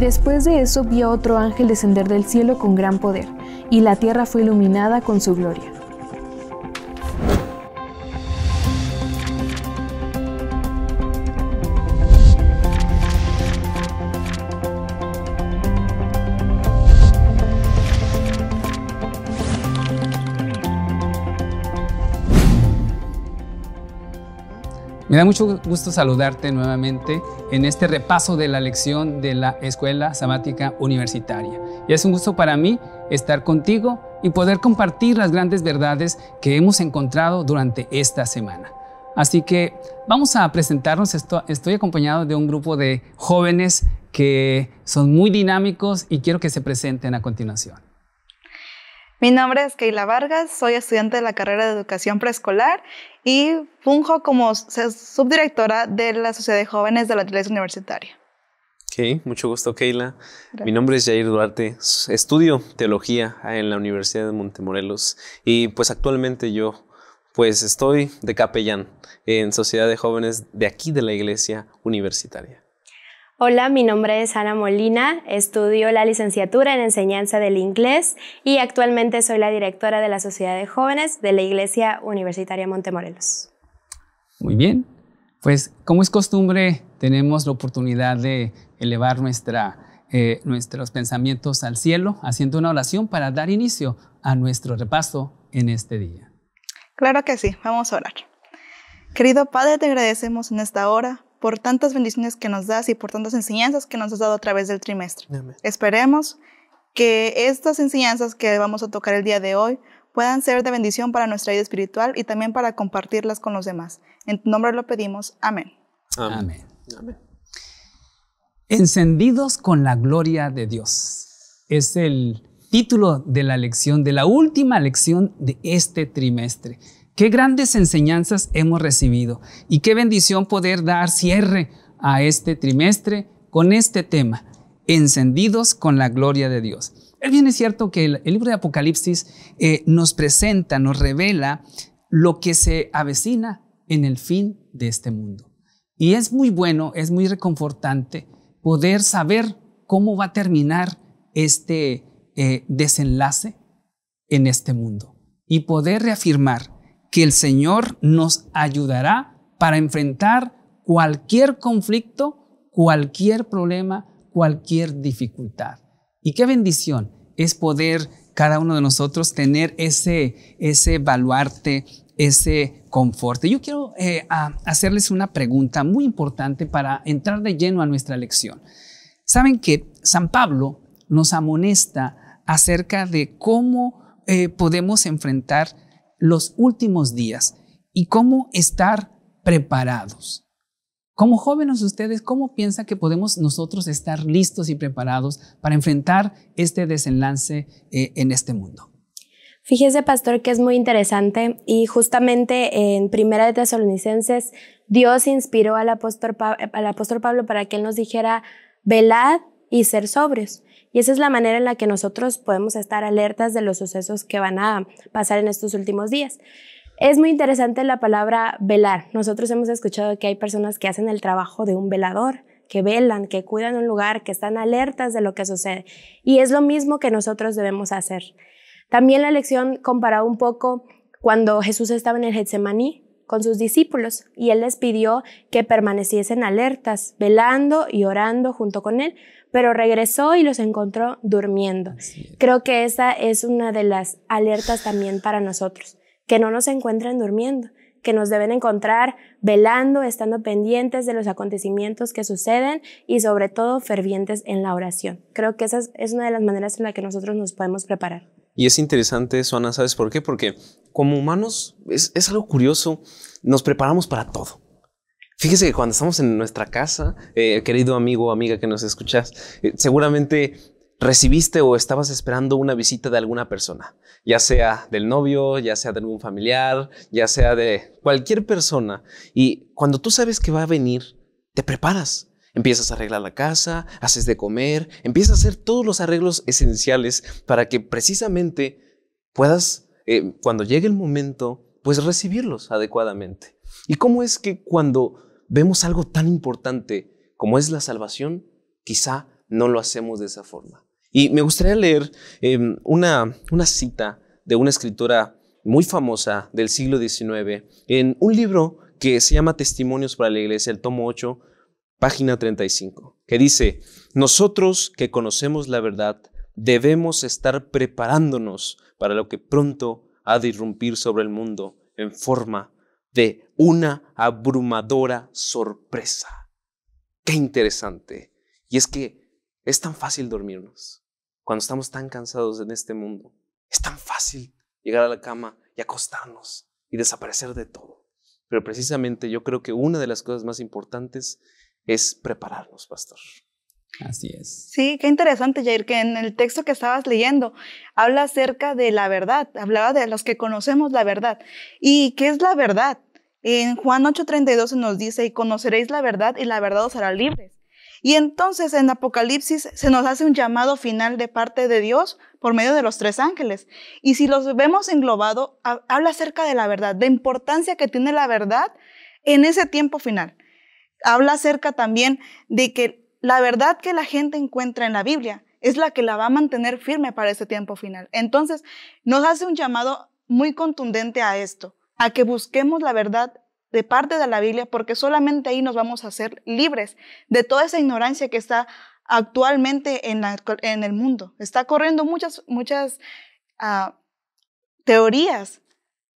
Después de eso vio otro ángel descender del cielo con gran poder, y la tierra fue iluminada con su gloria. Me da mucho gusto saludarte nuevamente en este repaso de la lección de la Escuela Sabática Universitaria. Y es un gusto para mí estar contigo y poder compartir las grandes verdades que hemos encontrado durante esta semana. Así que vamos a presentarnos. Estoy acompañado de un grupo de jóvenes que son muy dinámicos y quiero que se presenten a continuación. Mi nombre es Keila Vargas, soy estudiante de la carrera de educación preescolar y funjo como subdirectora de la Sociedad de Jóvenes de la Iglesia Universitaria. Ok, mucho gusto, Keila. Mi nombre es Jair Duarte, estudio teología en la Universidad de Montemorelos y pues actualmente yo pues estoy de capellán en Sociedad de Jóvenes de aquí de la Iglesia Universitaria. Hola, mi nombre es Ana Molina, estudio la licenciatura en enseñanza del inglés y actualmente soy la directora de la Sociedad de Jóvenes de la Iglesia Universitaria Montemorelos. Muy bien, pues como es costumbre, tenemos la oportunidad de elevar nuestra, eh, nuestros pensamientos al cielo haciendo una oración para dar inicio a nuestro repaso en este día. Claro que sí, vamos a orar. Querido Padre, te agradecemos en esta hora por tantas bendiciones que nos das y por tantas enseñanzas que nos has dado a través del trimestre. Esperemos que estas enseñanzas que vamos a tocar el día de hoy puedan ser de bendición para nuestra vida espiritual y también para compartirlas con los demás. En tu nombre lo pedimos. Amén. Amén. Amén. Encendidos con la gloria de Dios. Es el título de la lección, de la última lección de este trimestre. Qué grandes enseñanzas hemos recibido y qué bendición poder dar cierre a este trimestre con este tema, encendidos con la gloria de Dios. Es bien cierto que el, libro de Apocalipsis eh, nos presenta, nos revela lo que se avecina en el fin de este mundo. Y es muy bueno, es muy reconfortante poder saber cómo va a terminar este eh, desenlace en este mundo y poder reafirmar que el Señor nos ayudará para enfrentar cualquier conflicto, cualquier problema, cualquier dificultad. Y qué bendición es poder cada uno de nosotros tener ese, ese baluarte, ese confort. Yo quiero eh, hacerles una pregunta muy importante para entrar de lleno a nuestra lección. Saben que San Pablo nos amonesta acerca de cómo eh, podemos enfrentar los últimos días y cómo estar preparados. Como jóvenes ustedes, ¿cómo piensan que podemos nosotros estar listos y preparados para enfrentar este desenlace eh, en este mundo? Fíjese, pastor, que es muy interesante y justamente en Primera de Tesalonicenses, Dios inspiró al apóstol, al apóstol Pablo para que él nos dijera, velad y ser sobrios. Y esa es la manera en la que nosotros podemos estar alertas de los sucesos que van a pasar en estos últimos días. Es muy interesante la palabra velar. Nosotros hemos escuchado que hay personas que hacen el trabajo de un velador, que velan, que cuidan un lugar, que están alertas de lo que sucede. Y es lo mismo que nosotros debemos hacer. También la lección comparaba un poco cuando Jesús estaba en el Getsemaní con sus discípulos y él les pidió que permaneciesen alertas, velando y orando junto con él, pero regresó y los encontró durmiendo. Creo que esa es una de las alertas también para nosotros, que no nos encuentren durmiendo, que nos deben encontrar velando, estando pendientes de los acontecimientos que suceden y sobre todo fervientes en la oración. Creo que esa es una de las maneras en la que nosotros nos podemos preparar. Y es interesante eso, Ana, ¿sabes por qué? Porque como humanos es algo curioso, nos preparamos para todo Fíjese que cuando estamos en nuestra casa, eh, querido amigo o amiga que nos escuchas, eh, seguramente recibiste o estabas esperando una visita de alguna persona, ya sea del novio, ya sea de algún familiar, ya sea de cualquier persona. Y cuando tú sabes que va a venir, te preparas. Empiezas a arreglar la casa, haces de comer, empiezas a hacer todos los arreglos esenciales para que precisamente puedas, eh, cuando llegue el momento, pues recibirlos adecuadamente. ¿Y cómo es que cuando vemos algo tan importante como es la salvación, quizá no lo hacemos de esa forma. Y me gustaría leer em, una, una cita de una escritora muy famosa del siglo XIX en un libro que se llama Testimonios para la Iglesia, el tomo 8, página 35, que dice, nosotros que conocemos la verdad debemos estar preparándonos para lo que pronto ha de irrumpir sobre el mundo en forma de una abrumadora sorpresa. Qué interesante. Y es que es tan fácil dormirnos cuando estamos tan cansados en este mundo. Es tan fácil llegar a la cama y acostarnos y desaparecer de todo. Pero precisamente yo creo que una de las cosas más importantes es prepararnos, pastor. Así es. Sí, qué interesante, Jair, que en el texto que estabas leyendo habla acerca de la verdad, hablaba de los que conocemos la verdad. ¿Y qué es la verdad? En Juan 8:32 nos dice, y conoceréis la verdad y la verdad os hará libres. Y entonces en Apocalipsis se nos hace un llamado final de parte de Dios por medio de los tres ángeles. Y si los vemos englobado, habla acerca de la verdad, de importancia que tiene la verdad en ese tiempo final. Habla acerca también de que la verdad que la gente encuentra en la Biblia es la que la va a mantener firme para ese tiempo final. Entonces, nos hace un llamado muy contundente a esto a que busquemos la verdad de parte de la Biblia, porque solamente ahí nos vamos a hacer libres de toda esa ignorancia que está actualmente en, el mundo. Está corriendo muchas, muchas ah, teorías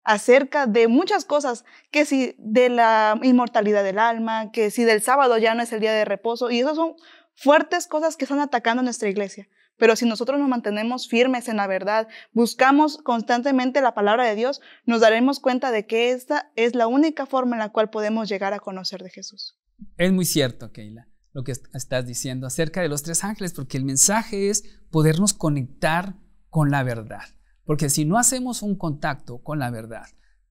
acerca de muchas cosas, que si de la inmortalidad del alma, que si del sábado ya no es el día de reposo, y esas son fuertes cosas que están atacando nuestra iglesia. Pero si nosotros nos mantenemos firmes en la verdad, buscamos constantemente la palabra de Dios, nos daremos cuenta de que esta es la única forma en la cual podemos llegar a conocer de Jesús. Es muy cierto, Keila, lo que estás diciendo acerca de los tres ángeles, porque el mensaje es podernos conectar con la verdad. Porque si no hacemos un contacto con la verdad,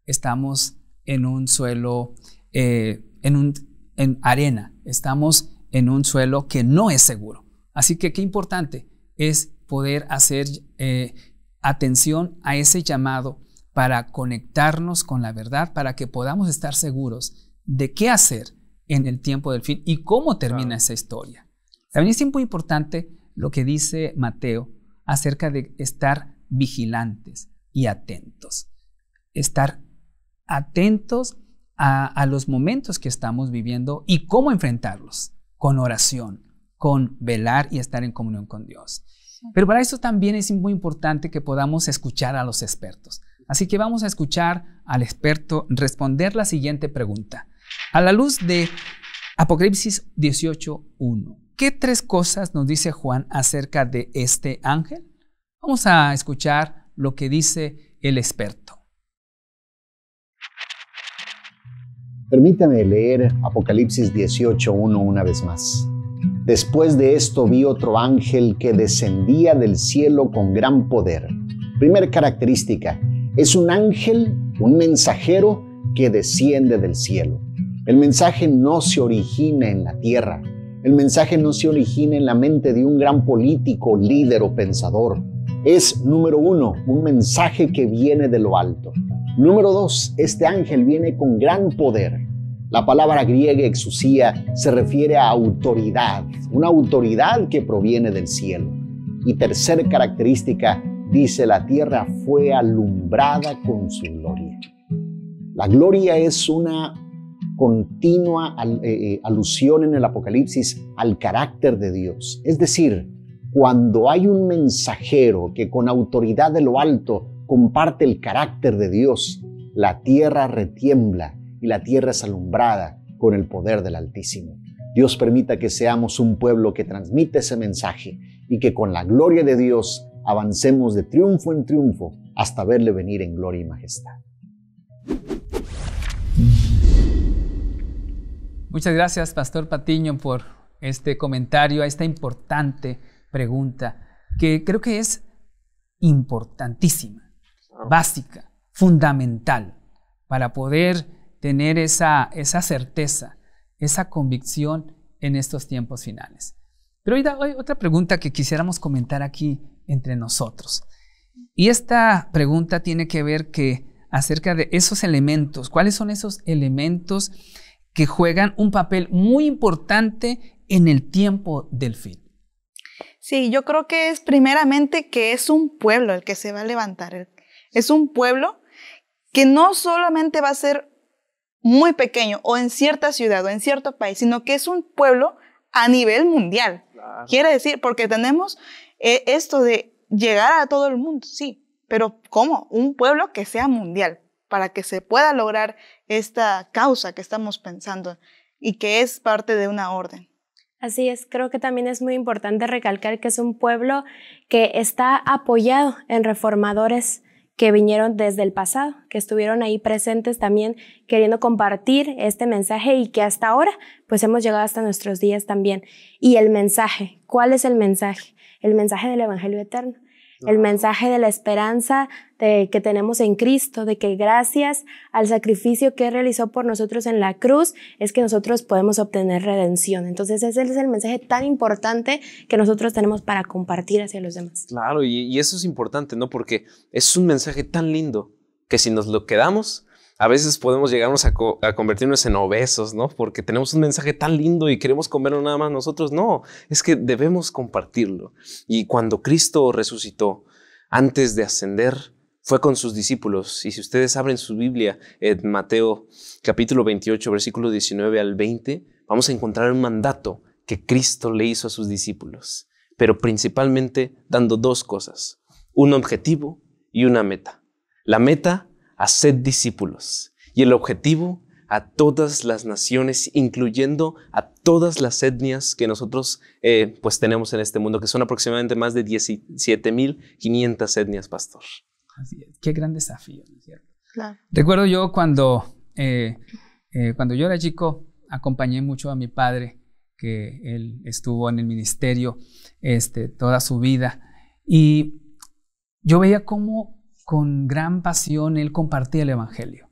estamos en un suelo, eh, en, en arena, estamos en un suelo que no es seguro. Así que qué importante es poder hacer eh, atención a ese llamado para conectarnos con la verdad, para que podamos estar seguros de qué hacer en el tiempo del fin y cómo termina esa historia. También es muy importante lo que dice Mateo acerca de estar vigilantes y atentos. Estar atentos a los momentos que estamos viviendo y cómo enfrentarlos con oración, con velar y estar en comunión con Dios. Pero para eso también es muy importante que podamos escuchar a los expertos. Así que vamos a escuchar al experto responder la siguiente pregunta. A la luz de Apocalipsis 18.1, ¿qué tres cosas nos dice Juan acerca de este ángel? Vamos a escuchar lo que dice el experto. Permítame leer Apocalipsis 18.1 una vez más. Después de esto vi otro ángel que descendía del cielo con gran poder. Primera característica, es un ángel, un mensajero que desciende del cielo. El mensaje no se origina en la tierra. El mensaje no se origina en la mente de un gran político, líder o pensador. Es, número uno, un mensaje que viene de lo alto. Número dos, este ángel viene con gran poder. La palabra griega exusía se refiere a autoridad, una autoridad que proviene del cielo. Y tercera característica, dice, la tierra fue alumbrada con su gloria. La gloria es una continua eh, eh, alusión en el Apocalipsis al carácter de Dios. Es decir, cuando hay un mensajero que con autoridad de lo alto comparte el carácter de Dios, la tierra retiembla y la tierra es alumbrada con el poder del Altísimo. Dios permita que seamos un pueblo que transmite ese mensaje y que con la gloria de Dios avancemos de triunfo en triunfo hasta verle venir en gloria y majestad. Muchas gracias, Pastor Patiño, por este comentario a esta importante pregunta, que creo que es importantísima, básica, fundamental, para poder tener esa, esa certeza, esa convicción en estos tiempos finales. Pero hoy hay otra pregunta que quisiéramos comentar aquí entre nosotros. Y esta pregunta tiene que ver que acerca de esos elementos, cuáles son esos elementos que juegan un papel muy importante en el tiempo del fin. Sí, yo creo que es primeramente que es un pueblo el que se va a levantar. Es un pueblo que no solamente va a ser muy pequeño o en cierta ciudad o en cierto país, sino que es un pueblo a nivel mundial. Quiere decir, porque tenemos eh, esto de llegar a todo el mundo, sí, pero ¿cómo? Un pueblo que sea mundial para que se pueda lograr esta causa que estamos pensando y que es parte de una orden. Así es, creo que también es muy importante recalcar que es un pueblo que está apoyado en reformadores que vinieron desde el pasado, que estuvieron ahí presentes también queriendo compartir este mensaje y que hasta ahora pues hemos llegado hasta nuestros días también. Y el mensaje, ¿cuál es el mensaje? El mensaje del Evangelio Eterno el mensaje de la esperanza que tenemos en Cristo, de que gracias al sacrificio que realizó por nosotros en la cruz es que nosotros podemos obtener redención. Entonces ese es el mensaje tan importante que nosotros tenemos para compartir hacia los demás. Claro, y eso es importante, ¿no? Porque es un mensaje tan lindo que si nos lo quedamos, a veces podemos llegarnos a, convertirnos en obesos, ¿no? Porque tenemos un mensaje tan lindo y queremos comerlo nada más nosotros. No, es que debemos compartirlo. Y cuando Cristo resucitó, antes de ascender, fue con sus discípulos. Y si ustedes abren su Biblia en Mateo capítulo 28, versículo 19 al 20, vamos a encontrar un mandato que Cristo le hizo a sus discípulos, pero principalmente dando dos cosas, un objetivo y una meta. La meta a ser discípulos. Y el objetivo, a todas las naciones, incluyendo a todas las etnias que nosotros eh, pues tenemos en este mundo, que son aproximadamente más de 17.500 etnias, pastor. Así es, qué gran desafío, ¿no Recuerdo yo cuando, eh, eh, cuando yo era chico, acompañé mucho a mi padre, que él estuvo en el ministerio este, toda su vida, y yo veía cómo con gran pasión él compartía el Evangelio.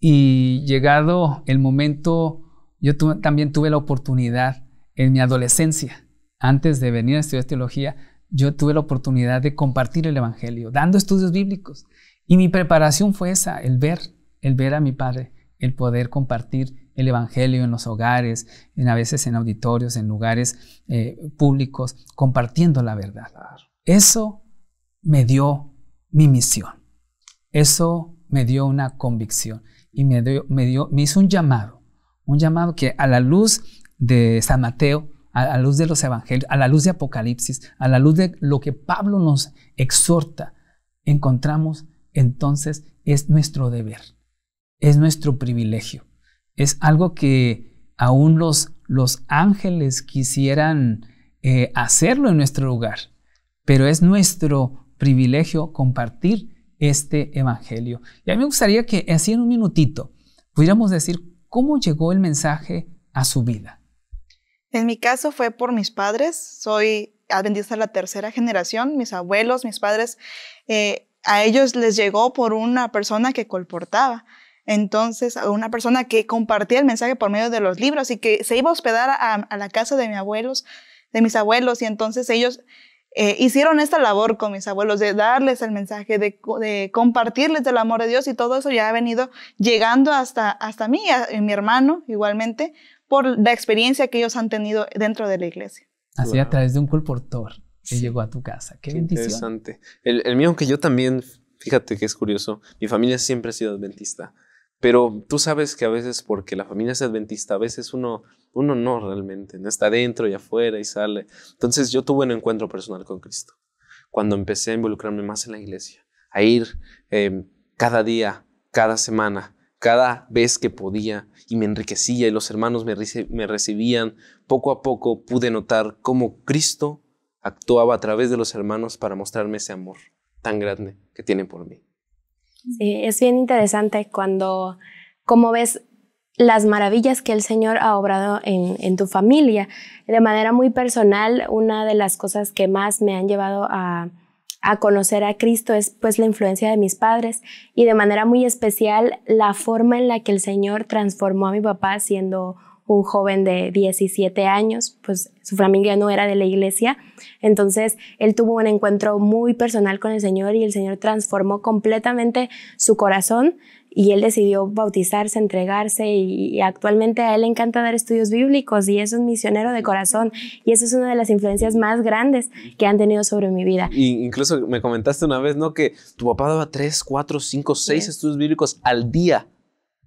Y llegado el momento, yo también tuve la oportunidad en mi adolescencia, antes de venir a estudiar teología, yo tuve la oportunidad de compartir el Evangelio, dando estudios bíblicos. Y mi preparación fue esa, el ver, el ver a mi padre, el poder compartir el Evangelio en los hogares, en, a veces en auditorios, en lugares eh, públicos, compartiendo la verdad. Eso me dio mi misión. Eso me dio una convicción y me, dio, me, dio, hizo un llamado, un llamado que a la luz de San Mateo, a la luz de los evangelios, a la luz de Apocalipsis, a la luz de lo que Pablo nos exhorta, encontramos entonces es nuestro deber, es nuestro privilegio, es algo que aún los, los ángeles quisieran eh, hacerlo en nuestro lugar, pero es nuestro privilegio compartir este Evangelio. Y a mí me gustaría que así en un minutito pudiéramos decir cómo llegó el mensaje a su vida. En mi caso fue por mis padres. Soy adventista de la tercera generación. Mis abuelos, mis padres, eh, a ellos les llegó por una persona que colportaba. Entonces, una persona que compartía el mensaje por medio de los libros y que se iba a hospedar a, la casa de mis abuelos, de mis abuelos, y entonces ellos eh, hicieron esta labor con mis abuelos de darles el mensaje, de, compartirles el amor de Dios y todo eso ya ha venido llegando hasta, hasta mí, y mi hermano igualmente, por la experiencia que ellos han tenido dentro de la iglesia. Así a través de un colportor que llegó a tu casa. Qué, bendición. Interesante. El, el mío, que yo también, fíjate que es curioso, mi familia siempre ha sido adventista. Pero tú sabes que a veces, porque la familia es adventista, a veces uno, uno no realmente, no está dentro y afuera y sale. Entonces yo tuve un encuentro personal con Cristo, cuando empecé a involucrarme más en la iglesia, a ir em, cada día, cada semana, cada vez que podía y me enriquecía y los hermanos me, me recibían, poco a poco pude notar cómo Cristo actuaba a través de los hermanos para mostrarme ese amor tan grande que tienen por mí es bien interesante cuando, como ves las maravillas que el Señor ha obrado en, tu familia. De manera muy personal, una de las cosas que más me han llevado a, a conocer a Cristo es pues la influencia de mis padres y de manera muy especial la forma en la que el Señor transformó a mi papá siendo un joven de 17 años, pues su familia no era de la iglesia, entonces, él tuvo un encuentro muy personal con el Señor y el Señor transformó completamente su corazón y él decidió bautizarse, entregarse y, actualmente a él le encanta dar estudios bíblicos y es un misionero de corazón y eso es una de las influencias más grandes que han tenido sobre mi vida. incluso me comentaste una vez, ¿no? Que tu papá daba tres, cuatro, cinco, seis estudios bíblicos al día.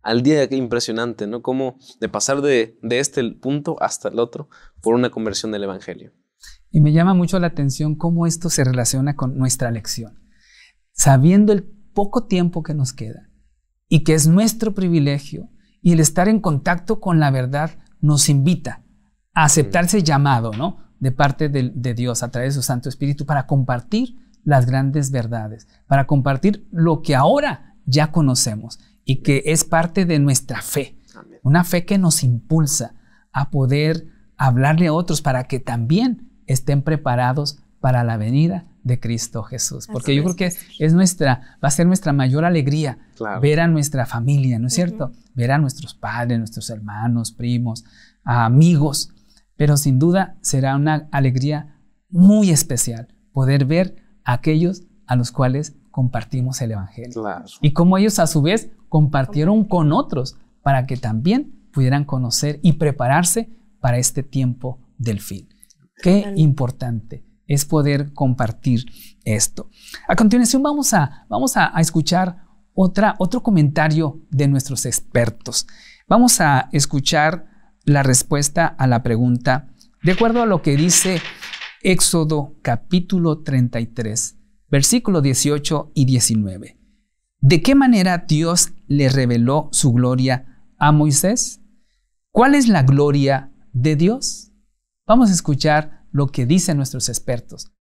Al día, qué impresionante, ¿no? Como de pasar de este punto hasta el otro por una conversión del Evangelio. Y me llama mucho la atención cómo esto se relaciona con nuestra lección. Sabiendo el poco tiempo que nos queda y que es nuestro privilegio y el estar en contacto con la verdad nos invita a aceptarse llamado, ¿no? De parte de, de Dios a través de su Santo Espíritu para compartir las grandes verdades, para compartir lo que ahora ya conocemos y que es parte de nuestra fe. Una fe que nos impulsa a poder hablarle a otros para que también estén preparados para la venida de Cristo Jesús. Porque yo creo que es, nuestra, va a ser nuestra mayor alegría ver a nuestra familia, ¿no es cierto? Ver a nuestros padres, nuestros hermanos, primos, amigos. Pero sin duda será una alegría muy especial poder ver a aquellos a los cuales compartimos el Evangelio. Y como ellos a su vez compartieron con otros para que también pudieran conocer y prepararse para este tiempo del fin. Qué importante es poder compartir esto. A continuación vamos a, vamos a, escuchar otro comentario de nuestros expertos. Vamos a escuchar la respuesta a la pregunta, de acuerdo a lo que dice Éxodo capítulo 33, versículo 18 y 19. ¿De qué manera Dios le reveló su gloria a Moisés? ¿Cuál es la gloria de Dios? Vamos a escuchar lo que dicen nuestros expertos.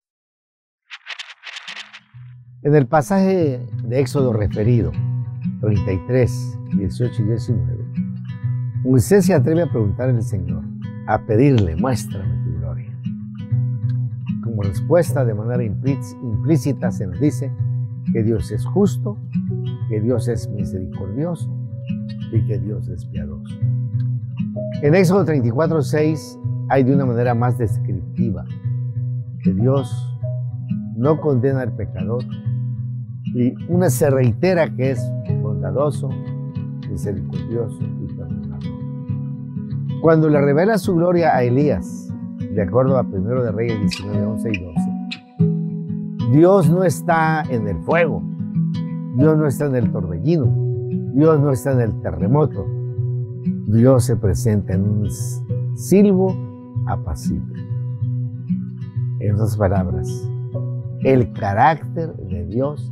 En el pasaje de Éxodo referido, 33, 18 y 19, Moisés se atreve a preguntar al Señor, a pedirle, muéstrame tu gloria. Como respuesta de manera implícita se nos dice que Dios es justo, que Dios es misericordioso y que Dios es piadoso. En Éxodo 34, 6 hay de una manera más descriptiva que Dios no condena al pecador y una se reitera que es bondadoso, misericordioso y perdonador. Cuando le revela su gloria a Elías, de acuerdo a 1 de Reyes 19, 11 y 12, Dios no está en el fuego, Dios no está en el torbellino, Dios no está en el terremoto, Dios se presenta en un silbo apacible. En otras palabras, el carácter de Dios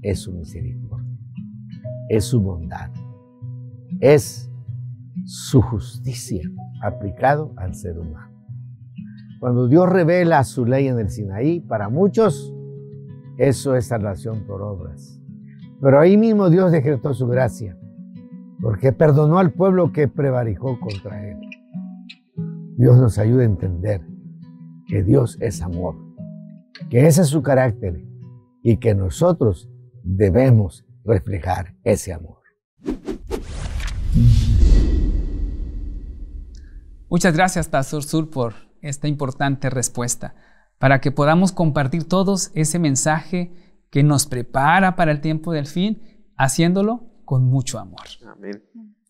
es su misericordia, es su bondad, es su justicia aplicado al ser humano. Cuando Dios revela su ley en el Sinaí, para muchos eso es salvación por obras. Pero ahí mismo Dios decretó su gracia porque perdonó al pueblo que prevaricó contra él. Dios nos ayuda a entender que Dios es amor, que ese es su carácter y que nosotros debemos reflejar ese amor. Muchas gracias, Pastor Sur, por esta importante respuesta, para que podamos compartir todos ese mensaje que nos prepara para el tiempo del fin, haciéndolo con mucho amor.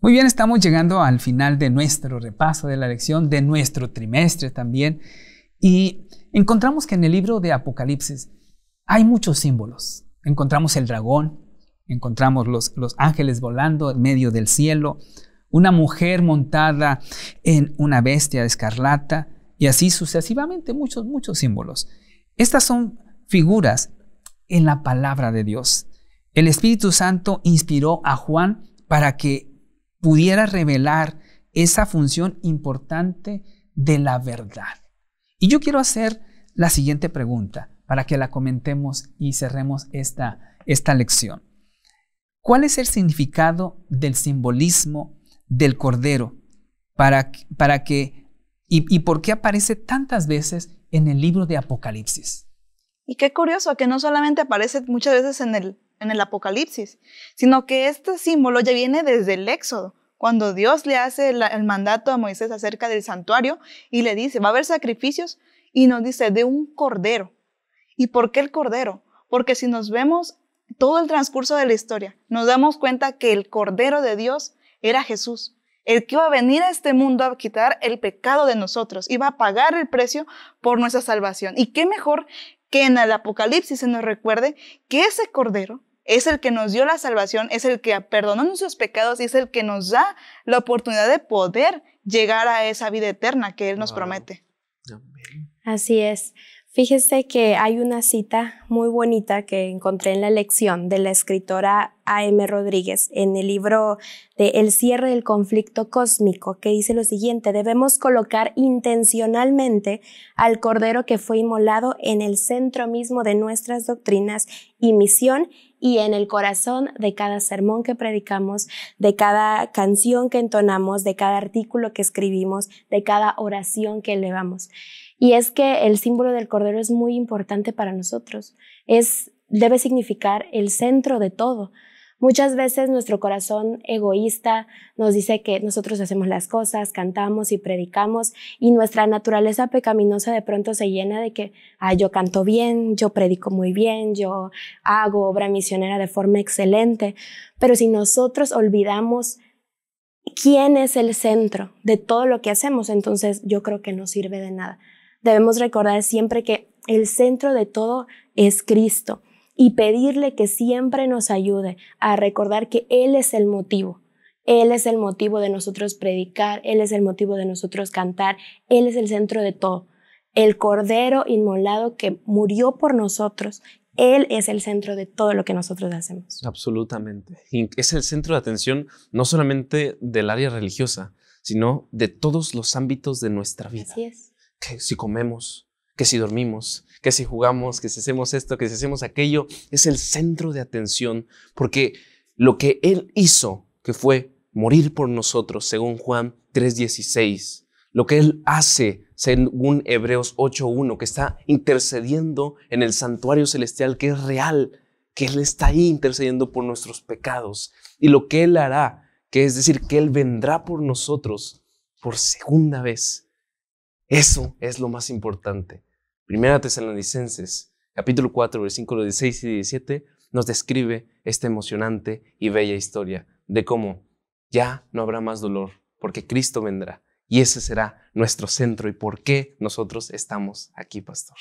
Muy bien, estamos llegando al final de nuestro repaso de la lección, de nuestro trimestre también, y encontramos que en el libro de Apocalipsis hay muchos símbolos. Encontramos el dragón, encontramos los, los ángeles volando en medio del cielo, una mujer montada en una bestia escarlata, y así sucesivamente muchos, muchos símbolos. Estas son figuras en la palabra de Dios. El Espíritu Santo inspiró a Juan para que pudiera revelar esa función importante de la verdad. Y yo quiero hacer la siguiente pregunta para que la comentemos y cerremos esta, esta lección. ¿Cuál es el significado del simbolismo del Cordero para, para y, y por qué aparece tantas veces en el libro de Apocalipsis? Y qué curioso que no solamente aparece muchas veces en el en el Apocalipsis, sino que este símbolo ya viene desde el Éxodo, cuando Dios le hace el, mandato a Moisés acerca del santuario y le dice, va a haber sacrificios y nos dice de un cordero. ¿Y por qué el cordero? Porque si nos vemos todo el transcurso de la historia, nos damos cuenta que el cordero de Dios era Jesús, el que iba a venir a este mundo a quitar el pecado de nosotros, iba a pagar el precio por nuestra salvación. ¿Y qué mejor que en el Apocalipsis se nos recuerde que ese cordero es el que nos dio la salvación, es el que perdonó nuestros pecados y es el que nos da la oportunidad de poder llegar a esa vida eterna que Él nos promete. Así es. Fíjese que hay una cita muy bonita que encontré en la lección de la escritora A.M. Rodríguez en el libro de El cierre del conflicto cósmico, que dice lo siguiente, debemos colocar intencionalmente al Cordero que fue inmolado en el centro mismo de nuestras doctrinas y misión y en el corazón de cada sermón que predicamos, de cada canción que entonamos, de cada artículo que escribimos, de cada oración que elevamos. Y es que el símbolo del cordero es muy importante para nosotros. Es debe significar el centro de todo. Muchas veces nuestro corazón egoísta nos dice que nosotros hacemos las cosas, cantamos y predicamos y nuestra naturaleza pecaminosa de pronto se llena de que, "ay, yo canto bien, yo predico muy bien, yo hago obra misionera de forma excelente, pero si nosotros olvidamos quién es el centro de todo lo que hacemos, entonces yo creo que no sirve de nada. Debemos recordar siempre que el centro de todo es Cristo y pedirle que siempre nos ayude a recordar que Él es el motivo. Él es el motivo de nosotros predicar, Él es el motivo de nosotros cantar, Él es el centro de todo. El Cordero inmolado que murió por nosotros, Él es el centro de todo lo que nosotros hacemos. Absolutamente. Y es el centro de atención no solamente del área religiosa, sino de todos los ámbitos de nuestra vida. Así es. Que si comemos, que si dormimos, que si jugamos, que si hacemos esto, que si hacemos aquello, es el centro de atención, porque lo que Él hizo, que fue morir por nosotros, según Juan 3:16, lo que Él hace, según Hebreos 8:1, que está intercediendo en el santuario celestial, que es real, que Él está ahí intercediendo por nuestros pecados, y lo que Él hará, que es decir, que Él vendrá por nosotros por segunda vez. Eso es lo más importante. Primera Tesalonicenses, capítulo 4, versículos 16 y 17, nos describe esta emocionante y bella historia de cómo ya no habrá más dolor, porque Cristo vendrá. Y ese será nuestro centro y por qué nosotros estamos aquí, pastor.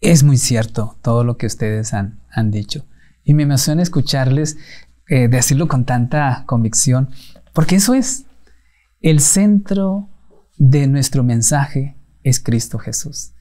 Es muy cierto todo lo que ustedes han, dicho. Y me emociona escucharles eh, decirlo con tanta convicción, porque eso es el centro de nuestro mensaje es Cristo Jesús.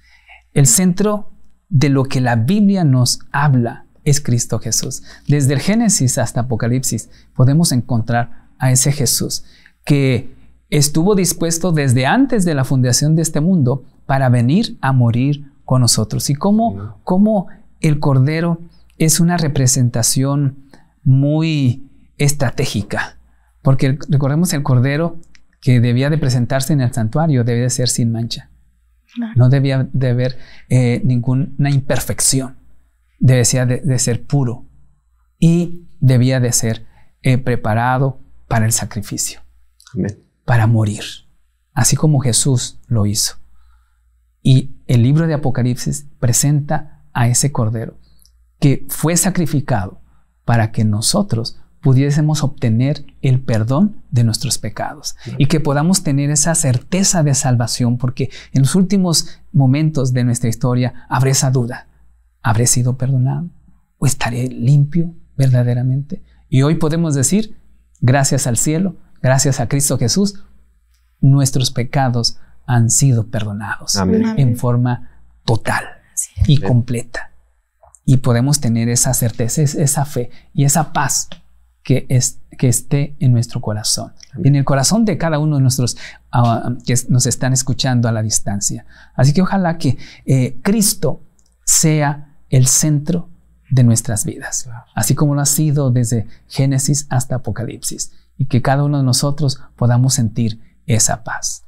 El centro de lo que la Biblia nos habla es Cristo Jesús. Desde el Génesis hasta Apocalipsis podemos encontrar a ese Jesús que estuvo dispuesto desde antes de la fundación de este mundo para venir a morir con nosotros. Y cómo, cómo el Cordero es una representación muy estratégica, porque recordemos el Cordero que debía de presentarse en el santuario, debía de ser sin mancha. No debía de haber eh, ninguna imperfección. Debía de, ser puro y debía de ser eh, preparado para el sacrificio, para morir, así como Jesús lo hizo. Y el libro de Apocalipsis presenta a ese cordero que fue sacrificado para que nosotros pudiésemos obtener el perdón de nuestros pecados y que podamos tener esa certeza de salvación, porque en los últimos momentos de nuestra historia habrá esa duda. ¿Habré sido perdonado? ¿O estaré limpio verdaderamente? Y hoy podemos decir, gracias al cielo, gracias a Cristo Jesús, nuestros pecados han sido perdonados en forma total y completa. Y podemos tener esa certeza, esa fe y esa paz que, es, que esté en nuestro corazón, en el corazón de cada uno de nuestros ah, que nos están escuchando a la distancia. Así que ojalá que eh, Cristo sea el centro de nuestras vidas, así como lo ha sido desde Génesis hasta Apocalipsis, y que cada uno de nosotros podamos sentir esa paz.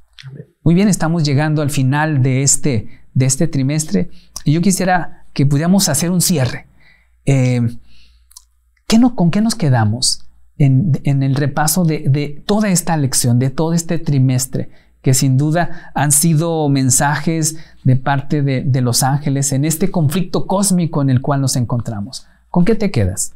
Muy bien, estamos llegando al final de este, de este trimestre y yo quisiera que pudiéramos hacer un cierre. Eh, ¿con qué nos quedamos en, el repaso de, toda esta lección, de todo este trimestre? que sin duda han sido mensajes de parte de, los ángeles en este conflicto cósmico en el cual nos encontramos. ¿Con qué te quedas?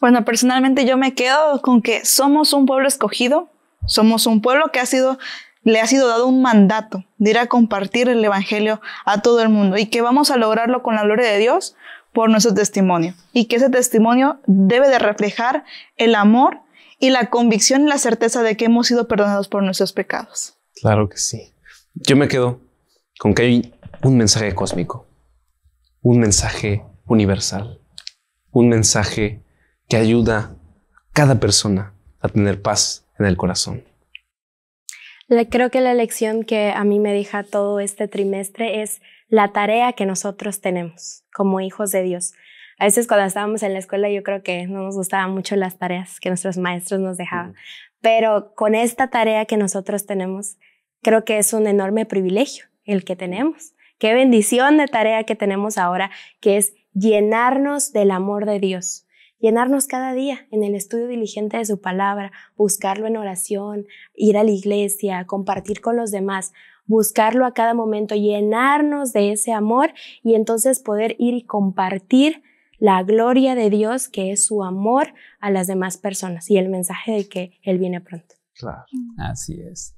Bueno, personalmente yo me quedo con que somos un pueblo escogido, somos un pueblo que ha sido le ha sido dado un mandato de ir a compartir el Evangelio a todo el mundo y que vamos a lograrlo con la gloria de Dios por nuestro testimonio y que ese testimonio debe de reflejar el amor y la convicción y la certeza de que hemos sido perdonados por nuestros pecados. Claro que sí. Yo me quedo con que hay un mensaje cósmico, un mensaje universal, un mensaje que ayuda a cada persona a tener paz en el corazón creo que la lección que a mí me deja todo este trimestre es la tarea que nosotros tenemos como hijos de Dios. A veces cuando estábamos en la escuela yo creo que no nos gustaban mucho las tareas que nuestros maestros nos dejaban, pero con esta tarea que nosotros tenemos, creo que es un enorme privilegio el que tenemos. Qué bendición de tarea que tenemos ahora, que es llenarnos del amor de Dios, llenarnos cada día en el estudio diligente de su palabra, buscarlo en oración, ir a la iglesia, compartir con los demás, buscarlo a cada momento, llenarnos de ese amor y entonces poder ir y compartir la gloria de Dios que es su amor a las demás personas y el mensaje de que Él viene pronto. Claro, mm. así es.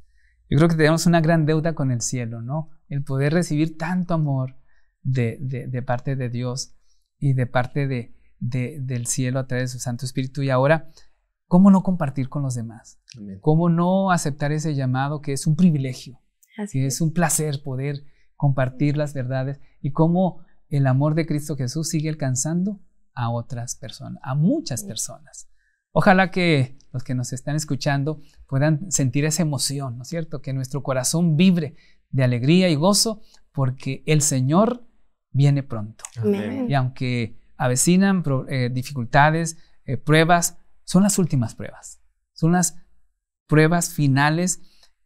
Yo creo que tenemos una gran deuda con el cielo, ¿no? El poder recibir tanto amor de, de parte de Dios y de parte de, del cielo a través de su Santo Espíritu. Y ahora, ¿cómo no compartir con los demás? ¿Cómo no aceptar ese llamado que es un privilegio? que es. un placer poder compartir las verdades y cómo el amor de Cristo Jesús sigue alcanzando a otras personas, a muchas personas. Ojalá que los que nos están escuchando puedan sentir esa emoción, ¿no es cierto? Que nuestro corazón vibre de alegría y gozo porque el Señor viene pronto. Y aunque avecinan eh, dificultades, eh, pruebas, son las últimas pruebas, son las pruebas finales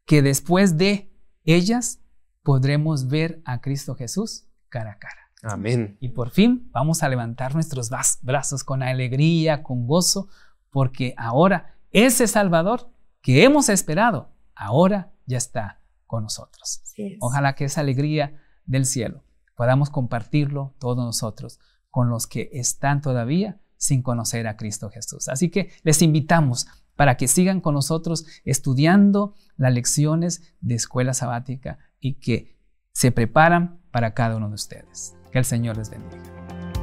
que después de ellas podremos ver a Cristo Jesús cara a cara. Amén. Y por fin vamos a levantar nuestros brazos con alegría, con gozo, porque ahora ese Salvador que hemos esperado, ahora ya está con nosotros. Ojalá que esa alegría del cielo podamos compartirlo todos nosotros con los que están todavía sin conocer a Cristo Jesús. Así que les invitamos para que sigan con nosotros estudiando las lecciones de escuela sabática y que se preparan para cada uno de ustedes. Que el Señor les bendiga.